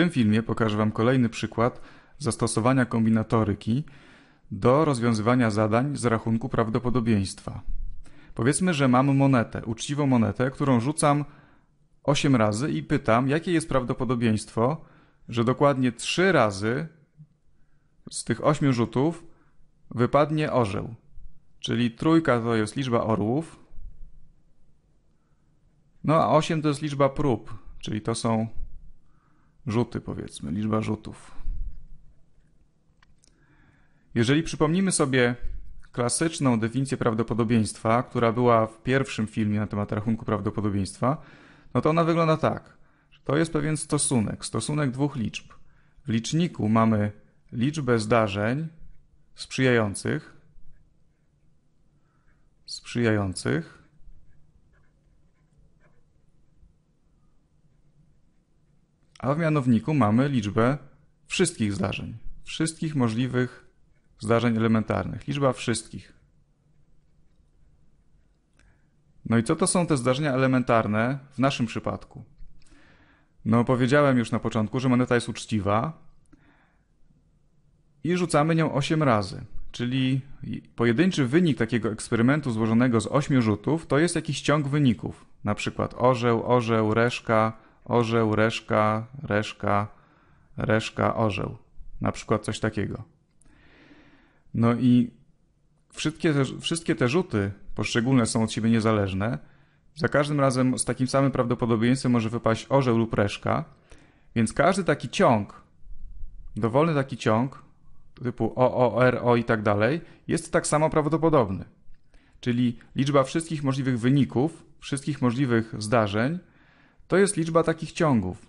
tym filmie pokażę Wam kolejny przykład zastosowania kombinatoryki do rozwiązywania zadań z rachunku prawdopodobieństwa. Powiedzmy, że mam monetę, uczciwą monetę, którą rzucam 8 razy i pytam, jakie jest prawdopodobieństwo, że dokładnie 3 razy z tych 8 rzutów wypadnie orzeł. Czyli trójka to jest liczba orłów, no a 8 to jest liczba prób, czyli to są Rzuty, powiedzmy, liczba rzutów. Jeżeli przypomnimy sobie klasyczną definicję prawdopodobieństwa, która była w pierwszym filmie na temat rachunku prawdopodobieństwa, no to ona wygląda tak. To jest pewien stosunek, stosunek dwóch liczb. W liczniku mamy liczbę zdarzeń sprzyjających, sprzyjających a w mianowniku mamy liczbę wszystkich zdarzeń, wszystkich możliwych zdarzeń elementarnych, liczba wszystkich. No i co to są te zdarzenia elementarne w naszym przypadku? No, powiedziałem już na początku, że moneta jest uczciwa i rzucamy nią 8 razy. Czyli pojedynczy wynik takiego eksperymentu złożonego z 8 rzutów to jest jakiś ciąg wyników. Na przykład orzeł, orzeł, reszka, orzeł, reszka, reszka, reszka, orzeł. Na przykład coś takiego. No i wszystkie te, wszystkie te rzuty poszczególne są od siebie niezależne. Za każdym razem z takim samym prawdopodobieństwem może wypaść orzeł lub reszka. Więc każdy taki ciąg, dowolny taki ciąg, typu O, O, R, O i tak dalej, jest tak samo prawdopodobny. Czyli liczba wszystkich możliwych wyników, wszystkich możliwych zdarzeń to jest liczba takich ciągów.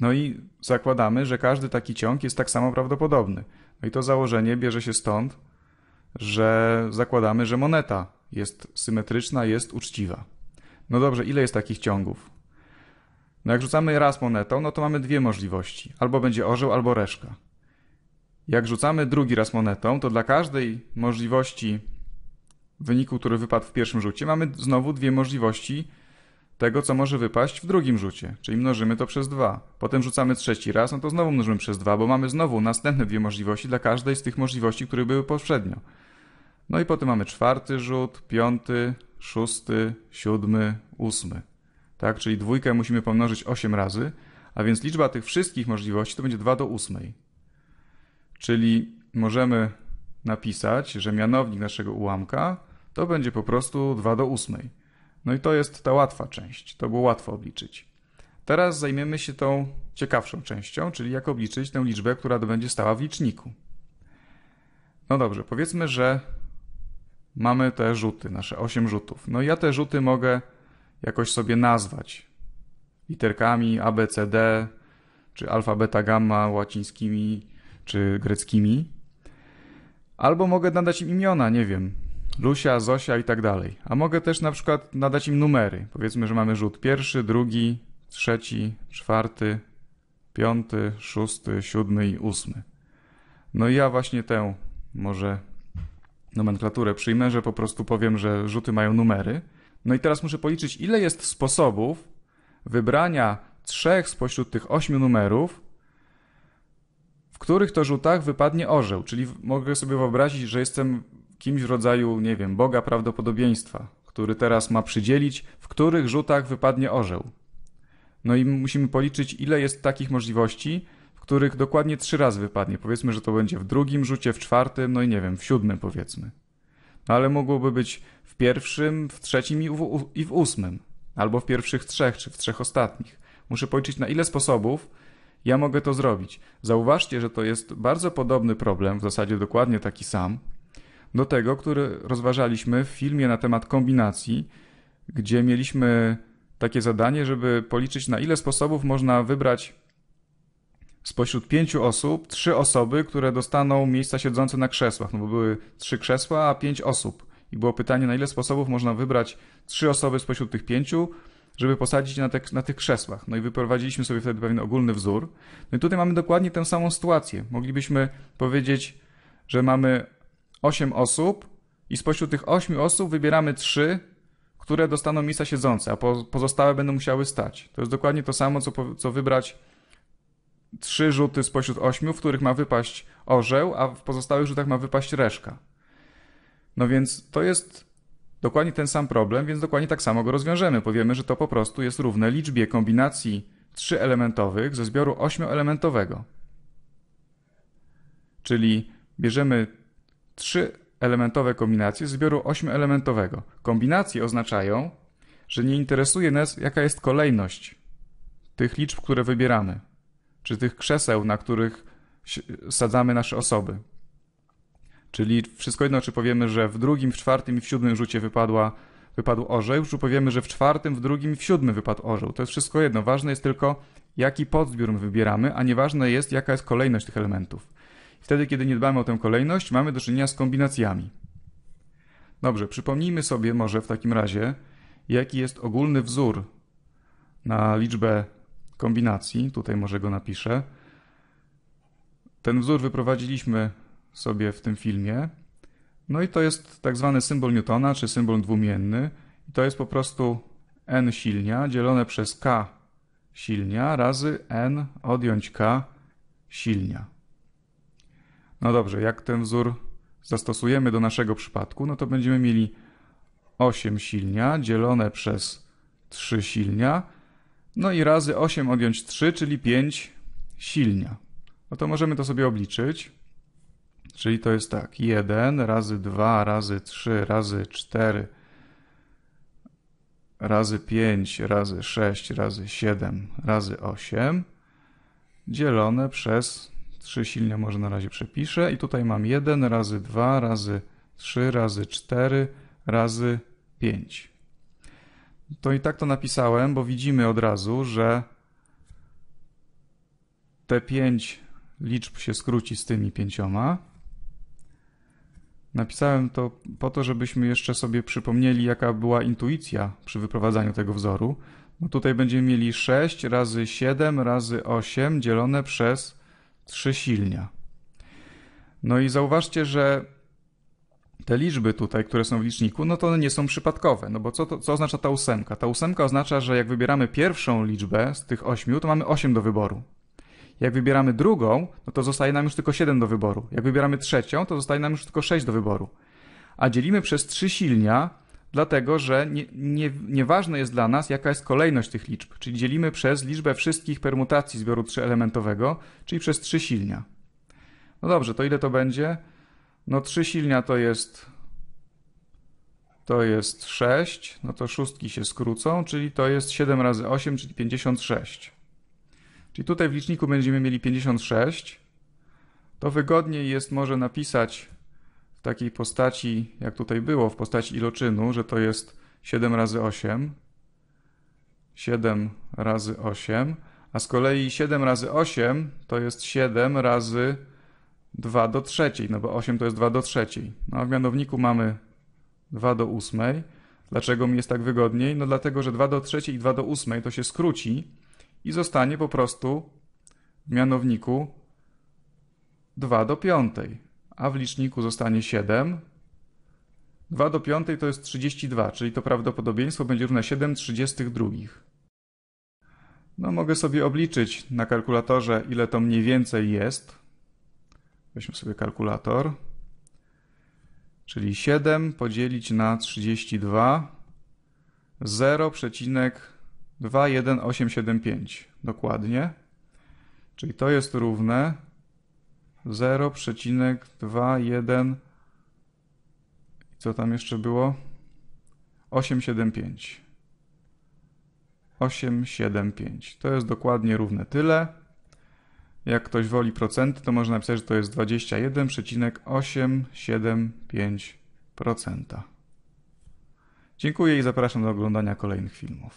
No i zakładamy, że każdy taki ciąg jest tak samo prawdopodobny. No i to założenie bierze się stąd, że zakładamy, że moneta jest symetryczna, jest uczciwa. No dobrze, ile jest takich ciągów? No jak rzucamy raz monetą, no to mamy dwie możliwości. Albo będzie orzeł, albo reszka. Jak rzucamy drugi raz monetą, to dla każdej możliwości wyniku, który wypadł w pierwszym rzucie, mamy znowu dwie możliwości tego, co może wypaść w drugim rzucie, czyli mnożymy to przez dwa. Potem rzucamy trzeci raz, no to znowu mnożymy przez dwa, bo mamy znowu następne dwie możliwości dla każdej z tych możliwości, które były poprzednio. No i potem mamy czwarty rzut, piąty, szósty, siódmy, ósmy. Tak, czyli dwójkę musimy pomnożyć 8 razy, a więc liczba tych wszystkich możliwości to będzie 2 do 8. Czyli możemy napisać, że mianownik naszego ułamka to będzie po prostu 2 do 8. No i to jest ta łatwa część, to było łatwo obliczyć. Teraz zajmiemy się tą ciekawszą częścią, czyli jak obliczyć tę liczbę, która będzie stała w liczniku. No dobrze, powiedzmy, że mamy te rzuty, nasze 8 rzutów. No ja te rzuty mogę jakoś sobie nazwać literkami A, B, C, D, czy alfa, beta, gamma łacińskimi, czy greckimi. Albo mogę nadać im imiona, nie wiem, Lusia, Zosia i tak dalej. A mogę też na przykład nadać im numery. Powiedzmy, że mamy rzut pierwszy, drugi, trzeci, czwarty, piąty, szósty, siódmy i ósmy. No i ja właśnie tę może nomenklaturę przyjmę, że po prostu powiem, że rzuty mają numery. No i teraz muszę policzyć, ile jest sposobów wybrania trzech spośród tych ośmiu numerów, w których to rzutach wypadnie orzeł. Czyli mogę sobie wyobrazić, że jestem kimś w rodzaju, nie wiem, Boga prawdopodobieństwa, który teraz ma przydzielić, w których rzutach wypadnie orzeł. No i musimy policzyć, ile jest takich możliwości, w których dokładnie trzy razy wypadnie. Powiedzmy, że to będzie w drugim rzucie, w czwartym, no i nie wiem, w siódmym powiedzmy. No ale mogłoby być w pierwszym, w trzecim i w, i w ósmym, albo w pierwszych trzech, czy w trzech ostatnich. Muszę policzyć, na ile sposobów ja mogę to zrobić. Zauważcie, że to jest bardzo podobny problem, w zasadzie dokładnie taki sam, do tego, który rozważaliśmy w filmie na temat kombinacji, gdzie mieliśmy takie zadanie, żeby policzyć na ile sposobów można wybrać spośród pięciu osób trzy osoby, które dostaną miejsca siedzące na krzesłach, no bo były trzy krzesła, a pięć osób. I było pytanie, na ile sposobów można wybrać trzy osoby spośród tych pięciu, żeby posadzić na, te, na tych krzesłach. No i wyprowadziliśmy sobie wtedy pewien ogólny wzór. No i tutaj mamy dokładnie tę samą sytuację. Moglibyśmy powiedzieć, że mamy 8 osób i spośród tych 8 osób wybieramy 3, które dostaną miejsca siedzące, a pozostałe będą musiały stać. To jest dokładnie to samo, co, co wybrać 3 rzuty spośród 8, w których ma wypaść orzeł, a w pozostałych rzutach ma wypaść reszka. No więc to jest dokładnie ten sam problem, więc dokładnie tak samo go rozwiążemy. Powiemy, że to po prostu jest równe liczbie kombinacji trzyelementowych ze zbioru ośmioelementowego. Czyli bierzemy trzy elementowe kombinacje zbioru ośmielementowego. Kombinacje oznaczają, że nie interesuje nas, jaka jest kolejność tych liczb, które wybieramy, czy tych krzeseł, na których sadzamy nasze osoby. Czyli wszystko jedno, czy powiemy, że w drugim, w czwartym i w siódmym rzucie wypadła, wypadł orzeł, czy powiemy, że w czwartym, w drugim i w siódmym wypadł orzeł. To jest wszystko jedno. Ważne jest tylko, jaki podzbiór my wybieramy, a nieważne jest, jaka jest kolejność tych elementów. Wtedy, kiedy nie dbamy o tę kolejność, mamy do czynienia z kombinacjami. Dobrze, przypomnijmy sobie może w takim razie, jaki jest ogólny wzór na liczbę kombinacji. Tutaj może go napiszę. Ten wzór wyprowadziliśmy sobie w tym filmie. No i to jest tak zwany symbol Newtona, czy symbol dwumienny. I to jest po prostu n silnia dzielone przez k silnia razy n odjąć k silnia. No dobrze, jak ten wzór zastosujemy do naszego przypadku, no to będziemy mieli 8 silnia dzielone przez 3 silnia, no i razy 8 odjąć 3, czyli 5 silnia. No to możemy to sobie obliczyć. Czyli to jest tak, 1 razy 2 razy 3 razy 4 razy 5 razy 6 razy 7 razy 8 dzielone przez 3 silnie może na razie przepiszę i tutaj mam 1 razy 2 razy 3 razy 4 razy 5. To i tak to napisałem, bo widzimy od razu, że te 5 liczb się skróci z tymi pięcioma. Napisałem to po to, żebyśmy jeszcze sobie przypomnieli, jaka była intuicja przy wyprowadzaniu tego wzoru. No tutaj będziemy mieli 6 razy 7 razy 8 dzielone przez 3 silnia. No i zauważcie, że te liczby tutaj, które są w liczniku, no to one nie są przypadkowe, no bo co, to, co oznacza ta ósemka? Ta ósemka oznacza, że jak wybieramy pierwszą liczbę z tych ośmiu, to mamy 8 do wyboru. Jak wybieramy drugą, no to zostaje nam już tylko 7 do wyboru. Jak wybieramy trzecią, to zostaje nam już tylko 6 do wyboru. A dzielimy przez 3 silnia, dlatego że nie, nie, nieważne jest dla nas, jaka jest kolejność tych liczb, czyli dzielimy przez liczbę wszystkich permutacji zbioru trzyelementowego, czyli przez 3 silnia. No dobrze, to ile to będzie? No 3 silnia to jest to jest 6, no to szóstki się skrócą, czyli to jest 7 razy 8, czyli 56. Czyli tutaj w liczniku będziemy mieli 56. To wygodniej jest może napisać w takiej postaci, jak tutaj było, w postaci iloczynu, że to jest 7 razy 8, 7 razy 8, a z kolei 7 razy 8 to jest 7 razy 2 do trzeciej, no bo 8 to jest 2 do trzeciej. No a w mianowniku mamy 2 do 8. Dlaczego mi jest tak wygodniej? No dlatego, że 2 do trzeciej i 2 do 8 to się skróci i zostanie po prostu w mianowniku 2 do piątej a w liczniku zostanie 7. 2 do 5 to jest 32, czyli to prawdopodobieństwo będzie równe 7 32. No mogę sobie obliczyć na kalkulatorze, ile to mniej więcej jest. Weźmy sobie kalkulator. Czyli 7 podzielić na 32 0,21875 dokładnie. Czyli to jest równe 0,21 przecinek Co tam jeszcze było? 875. 875. To jest dokładnie równe tyle. Jak ktoś woli procenty, to można napisać, że to jest 21,875%. Dziękuję i zapraszam do oglądania kolejnych filmów.